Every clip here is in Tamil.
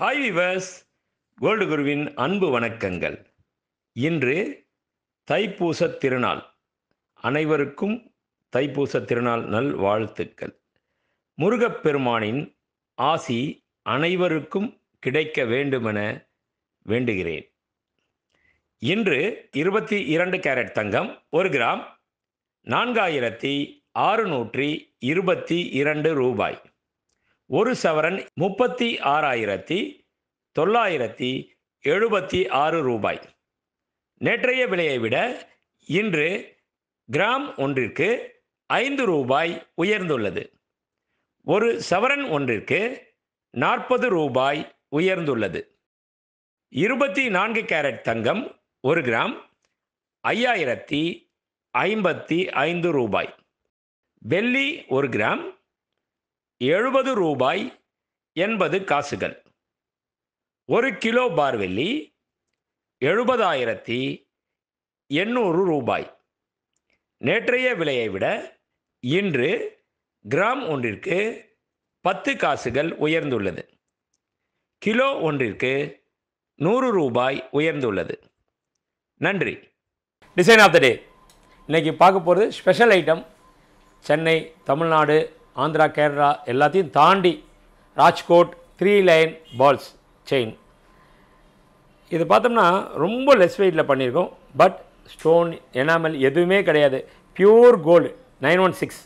ஹாய் விவர்ஸ் கோல்டு குருவின் அன்பு வணக்கங்கள் இன்று தைப்பூச திருநாள் அனைவருக்கும் தைப்பூச திருநாள் நல் வாழ்த்துக்கள் முருகப்பெருமானின் ஆசி அனைவருக்கும் கிடைக்க வேண்டுமென வேண்டுகிறேன் இன்று இருபத்தி இரண்டு கேரட் தங்கம் ஒரு கிராம் நான்காயிரத்தி ஆறுநூற்றி இருபத்தி இரண்டு ரூபாய் ஒரு சவரன் முப்பத்தி ஆறாயிரத்தி தொள்ளாயிரத்தி எழுபத்தி ஆறு ரூபாய் நேற்றைய விலையை விட இன்று கிராம் ஒன்றிற்கு ஐந்து ரூபாய் உயர்ந்துள்ளது ஒரு சவரன் ஒன்றிற்கு நாற்பது ரூபாய் உயர்ந்துள்ளது இருபத்தி நான்கு கேரட் தங்கம் ஒரு கிராம் ஐயாயிரத்தி ஐம்பத்தி ஐந்து ரூபாய் வெள்ளி ஒரு கிராம் எழுபது ரூபாய் எண்பது காசுகள் ஒரு கிலோ பார்வெல்லி எழுபதாயிரத்தி எண்ணூறு ரூபாய் நேற்றைய விலையை விட இன்று கிராம் ஒன்றிற்கு பத்து காசுகள் உயர்ந்துள்ளது கிலோ ஒன்றிற்கு நூறு ரூபாய் உயர்ந்துள்ளது நன்றி டிசைன் ஆஃப் த டே இன்றைக்கி பார்க்க போகிறது ஸ்பெஷல் ஐட்டம் சென்னை தமிழ்நாடு ஆந்திரா கேரளா எல்லாத்தையும் தாண்டி Rajkot three line balls chain இது பார்த்தோம்னா ரொம்ப லெஸ் வெயிட்டில் பண்ணியிருக்கோம் பட் ஸ்டோன் எனாமல் எதுவுமே கிடையாது pure gold nine one six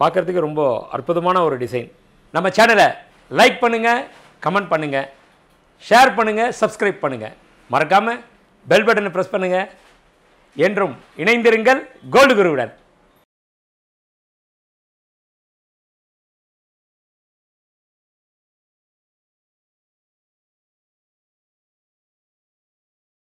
பார்க்குறதுக்கு ரொம்ப அற்புதமான ஒரு டிசைன் நம்ம சேனலை லைக் பண்ணுங்கள் கமெண்ட் பண்ணுங்கள் ஷேர் பண்ணுங்கள் சப்ஸ்கிரைப் பண்ணுங்கள் மறக்காமல் பெல் பட்டனை ப்ரெஸ் பண்ணுங்கள் என்றும் இணைந்திருங்கள் கோல்டு குருவுடன்